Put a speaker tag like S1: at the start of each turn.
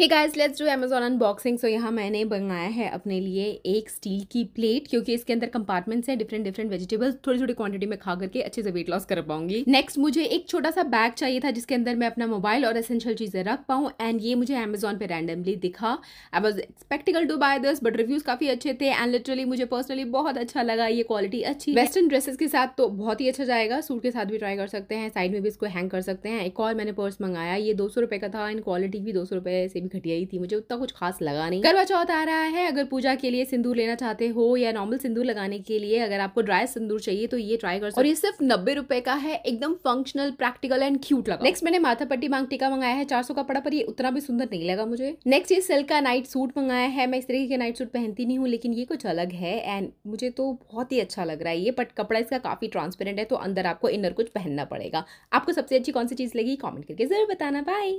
S1: hey guys let's do Amazon unboxing so यहाँ मैंने बनाया है अपने लिए एक स्टील की प्लेट क्योंकि इसके अंदर कंपार्टमेंट्स हैं डिफरेंट डिफरेंट वेजिटेबल्स थोड़ी थोड़ी क्वांटिटी में खा करके अच्छे से वेट लॉस कर पाऊंगी नेक्स्ट मुझे एक छोटा सा बैग चाहिए था जिसके अंदर मैं अपना मोबाइल और एसेंशियल चीज़ें रख पाऊँ एंड ये मुझे अमेजोन पर रैंडमली दिखा I was sceptical to buy this but reviews काफ़ी अच्छे थे एंड लिटरली मुझे पर्सनली बहुत अच्छा लगा ये क्वालिटी अच्छी वेस्टर्न ड्रेसेस के साथ तो बहुत ही अच्छा जाएगा सूट के साथ भी ट्राई कर सकते हैं साइड में भी इसको हैंग कर सकते हैं एक और मैंने पर्स मंगाया ये दो का था इन क्वालिटी भी दो से काफी घटिया ही थी मुझे उतना कुछ खास लगा नहीं करवा चौथ आ रहा है अगर पूजा के लिए सिंदूर लेना चाहते हो या नॉर्मल सिंदूर लगाने के लिए अगर आपको ड्राई सिंदूर चाहिए तो ये ट्राई कर सकते और ये सिर्फ नब्बे रुपए का है एकदम फंक्शनल प्रैक्टिकल एंड क्यूट लगा नेक्स्ट मैंने माथा पट्टी मांग टीका मंगाया है चार का पड़ा पर ये उतना भी सुंदर नहीं लगा मुझे नेक्स्ट ये सिल्क का नाइट सूट मंगाया है मैं इस तरीके के नाइट सूट पहनती नहीं हूँ लेकिन ये कुछ अलग है एंड मुझे तो बहुत ही अच्छा लग रहा है ये बट कपड़ा इसका काफी ट्रांसपेरेंट है तो अंदर आपको इनर कुछ पहनना पड़ेगा आपको सबसे अच्छी कौन सी चीज लगी कॉमेंट करके जरूर बताना बाय